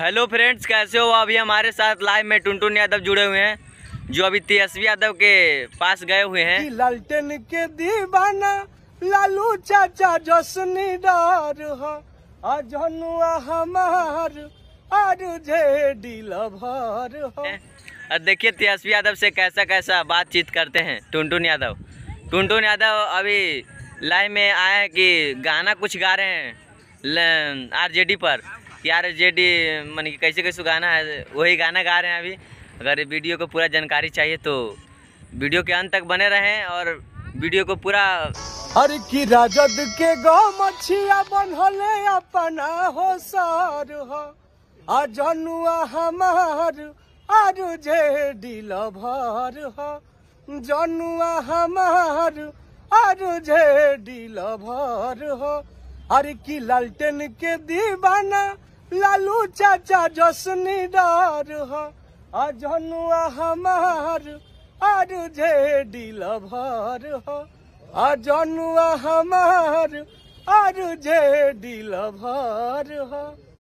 hello friends कैसे हो अभी हमारे साथ लाइव में टुनटुन यादव जुड़े हुए हैं जो अभी तेजस्वी यादव के पास गए हुए हैं लालटेन के दीवाना लालू चाचा जोसनी डार हमार देखिए तेजस्वी यादव से कैसा कैसा बातचीत करते हैं टुनटुन यादव टुनटुन यादव अभी लाइव में आए हैं कि गाना कुछ गा रहे हैं आरजेडी पर यार जेड मन की कैसे कैसे गाना है वही गाना गा रहे हैं अभी अगर वीडियो को पूरा जानकारी चाहिए तो वीडियो के अंत तक बने रहें और वीडियो को पूरा हर की राजद के गौ मछिया बनले अपना हो सर हो आ जनुआ हमार आर जे दिल भर हो जनुआ हमार आर जे दिल भर हो हर की लालटेन के दीवाना লালু চাচা জসনি ডার হ আজনুয়া হামার আর যে ডিল ভর হ আজনুয়া হামার আর যে ডিল ভর হ